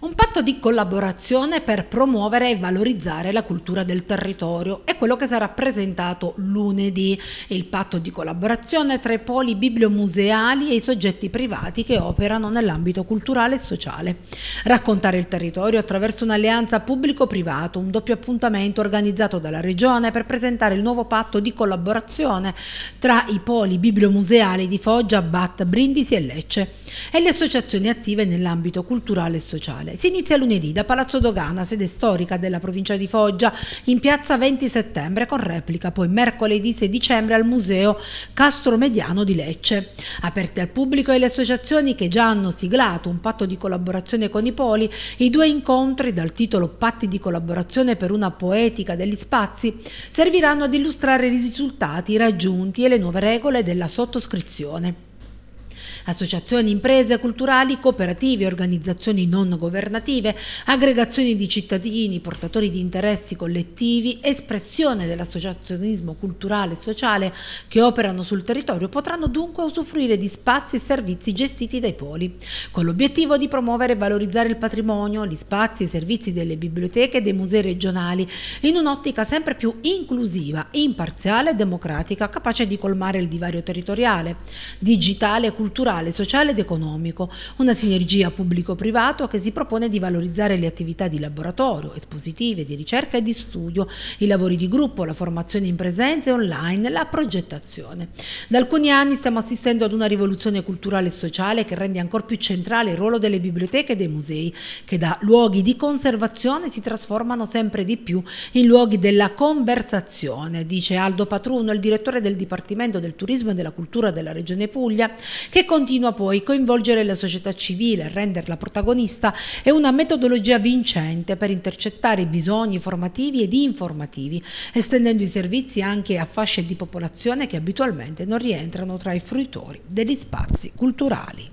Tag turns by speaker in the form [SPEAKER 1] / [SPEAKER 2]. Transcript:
[SPEAKER 1] Un patto di collaborazione per promuovere e valorizzare la cultura del territorio è quello che sarà presentato lunedì. Il patto di collaborazione tra i poli bibliomuseali e i soggetti privati che operano nell'ambito culturale e sociale. Raccontare il territorio attraverso un'alleanza pubblico-privato, un doppio appuntamento organizzato dalla Regione per presentare il nuovo patto di collaborazione tra i poli bibliomuseali di Foggia, Bat, Brindisi e Lecce e le associazioni attive nell'ambito culturale e sociale sociale. Si inizia lunedì da Palazzo Dogana, sede storica della provincia di Foggia, in piazza 20 settembre, con replica poi mercoledì 6 dicembre al Museo Castromediano di Lecce. Aperte al pubblico e alle associazioni che già hanno siglato un patto di collaborazione con i poli, i due incontri dal titolo Patti di collaborazione per una poetica degli spazi serviranno ad illustrare i risultati raggiunti e le nuove regole della sottoscrizione. Associazioni, imprese culturali, cooperative, organizzazioni non governative, aggregazioni di cittadini, portatori di interessi collettivi, espressione dell'associazionismo culturale e sociale che operano sul territorio potranno dunque usufruire di spazi e servizi gestiti dai poli, con l'obiettivo di promuovere e valorizzare il patrimonio, gli spazi e i servizi delle biblioteche e dei musei regionali, in un'ottica sempre più inclusiva, imparziale e democratica, capace di colmare il divario territoriale, digitale e culturale culturale, sociale ed economico, una sinergia pubblico-privato che si propone di valorizzare le attività di laboratorio, espositive, di ricerca e di studio, i lavori di gruppo, la formazione in presenza e online, la progettazione. Da alcuni anni stiamo assistendo ad una rivoluzione culturale e sociale che rende ancora più centrale il ruolo delle biblioteche e dei musei, che da luoghi di conservazione si trasformano sempre di più in luoghi della conversazione, dice Aldo Patruno, il direttore del Dipartimento del Turismo e della Cultura della Regione Puglia, che continua poi a coinvolgere la società civile e renderla protagonista è una metodologia vincente per intercettare i bisogni formativi ed informativi, estendendo i servizi anche a fasce di popolazione che abitualmente non rientrano tra i fruitori degli spazi culturali.